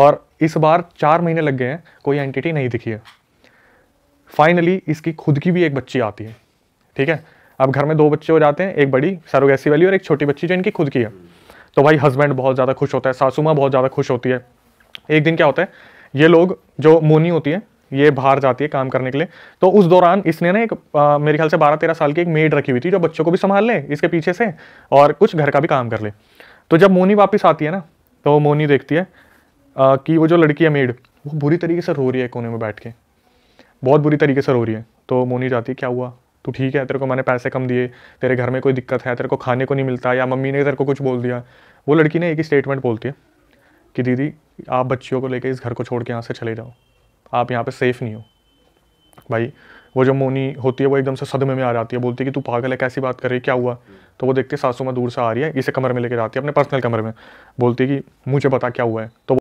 और इस बार चार महीने लग गए हैं कोई एंटिटी नहीं दिखी है फाइनली इसकी खुद की भी एक बच्ची आती है ठीक है अब घर में दो बच्चे हो जाते हैं एक बड़ी सरोगेसी वाली और एक छोटी बच्ची जो इनकी खुद की है तो भाई हस्बैंड बहुत ज़्यादा खुश होता है सासू माँ बहुत ज़्यादा खुश होती है एक दिन क्या होता है ये लोग जो मोनी होती है ये बाहर जाती है काम करने के लिए तो उस दौरान इसने ना एक आ, मेरे ख्याल से बारह तेरह साल की एक मेड रखी हुई थी जो बच्चों को भी संभाल ले इसके पीछे से और कुछ घर का भी काम कर ले तो जब मोनी वापस आती है ना तो मोनी देखती है आ, कि वो जो लड़की है मेड वो बुरी तरीके से रो रही है कोने में बैठ के बहुत बुरी तरीके से रो रही है तो मोनी जाती है क्या हुआ तो ठीक है तेरे को मैंने पैसे कम दिए तेरे घर में कोई दिक्कत है तेरे को खाने को नहीं मिलता या मम्मी ने तेरे को कुछ बोल दिया वो लड़की ने एक ही स्टेटमेंट बोलती है कि दीदी आप बच्चियों को लेकर इस घर को छोड़ के यहाँ से चले जाओ आप यहाँ पर सेफ़ नहीं हो भाई वो जो मोनी होती है वो एकदम से सदमे में आ जाती है बोलती है कि तू पागल है कैसी बात कर रही है क्या हुआ तो वो देखते सासू माँ दूर से आ रही है इसे कमरे में लेके जाती है अपने पर्सनल कमरे में बोलती है कि मुझे पता क्या हुआ है तो